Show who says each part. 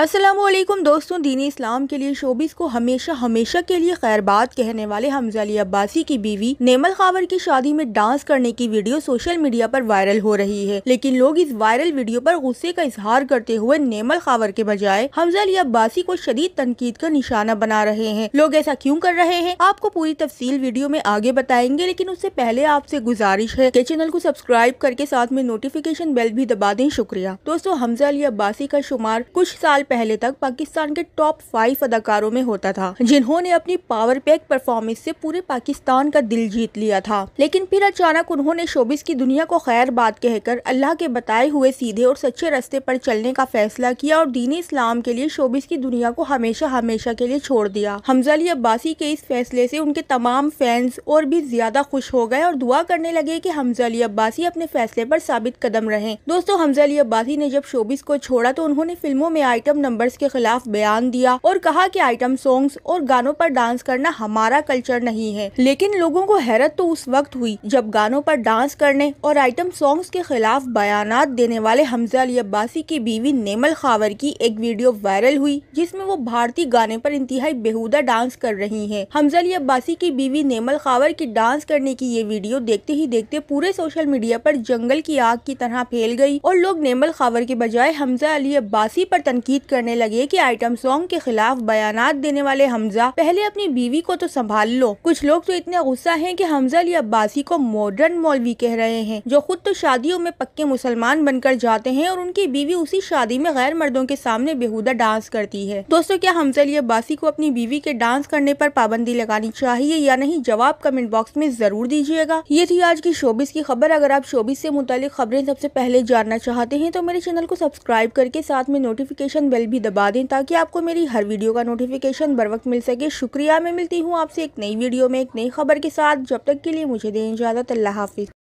Speaker 1: असलम दोस्तों दीनी इस्लाम के लिए शोबिस को हमेशा हमेशा के लिए खैरबाद कहने वाले हमजा अली अब्बासी की बीवी नेमल खावर की शादी में डांस करने की वीडियो सोशल मीडिया पर वायरल हो रही है लेकिन लोग इस वायरल वीडियो पर गुस्से का इजहार करते हुए नेमल खावर के बजाय हमजा अली अब्बासी को शदीद तनकीद का निशाना बना रहे हैं लोग ऐसा क्यूँ कर रहे हैं आपको पूरी तफसील वीडियो में आगे बताएंगे लेकिन उससे पहले आपसे गुजारिश है के चैनल को सब्सक्राइब करके साथ में नोटिफिकेशन बेल भी दबा दें शुक्रिया दोस्तों हमजा अली अब्बासी का शुमार कुछ साल पहले तक पाकिस्तान के टॉप फाइव अदाकारों में होता था जिन्होंने अपनी पावर पैक परफॉर्मेंस से पूरे पाकिस्तान का दिल जीत लिया था लेकिन फिर अचानक उन्होंने शोबिस की दुनिया को खैर बात कहकर अल्लाह के बताए हुए सीधे और सच्चे रस्ते पर चलने का फैसला किया और दीनी इस्लाम के लिए शोबिस की दुनिया को हमेशा हमेशा के लिए छोड़ दिया हमजा अली अब्बासी के इस फैसले से उनके तमाम फैंस और भी ज्यादा खुश हो गए और दुआ करने लगे कि हमजा अली अब्बासी अपने फैसले पर साबित कदम रहे दोस्तों हमजा अली अब्बासी ने जब शोबिस को छोड़ा तो उन्होंने फिल्मों में आइटम नंबर्स के खिलाफ बयान दिया और कहा कि आइटम सॉन्ग्स और गानों पर डांस करना हमारा कल्चर नहीं है लेकिन लोगों को हैरत तो उस वक्त हुई जब गानों पर डांस करने और आइटम सॉन्ग्स के खिलाफ बयान देने वाले हमजा अली अब्बासी की बीवी नेमल खावर की एक वीडियो वायरल हुई जिसमे वो भारतीय गाने पर इंतहाई बेहूदा डांस कर रही है हमजा अली अब्बासी की बीवी नेमल खावर की डांस करने की ये वीडियो देखते ही देखते पूरे सोशल मीडिया पर जंगल की आग की तरह फैल गई और लोग नेमल खावर के बजाय हमजा अली अब्बासी पर तनकीद करने लगे कि आइटम सॉन्ग के खिलाफ बयान देने वाले हमजा पहले अपनी बीवी को तो संभाल लो कुछ लोग तो इतने गुस्सा है की हमजा अली अब्बासी को मॉडर्न मौलवी कह रहे हैं जो खुद तो शादियों में पक्के मुसलमान बनकर जाते हैं और उनकी बीवी उसी शादी में गैर मर्दों के सामने बेहूदा डांस करती है दोस्तों क्या हमजा अली अब्बासी को अपनी बीवी के डांस करने पर पाबंदी लगानी चाहिए या नहीं जवाब कमेंट बॉक्स में जरूर दीजिएगा ये थी आज की शोबिस की खबर अगर आप शोबिस से मुतालिक खबरें सबसे पहले जानना चाहते हैं तो मेरे चैनल को सब्सक्राइब करके साथ में नोटिफिकेशन बेल बेल भी दबा दें ताकि आपको मेरी हर वीडियो का नोटिफिकेशन बर वक्त मिल सके शुक्रिया मैं मिलती हूँ आपसे एक नई वीडियो में एक नई खबर के साथ जब तक के लिए मुझे दें इजाज़त अल्लाह हाफिज़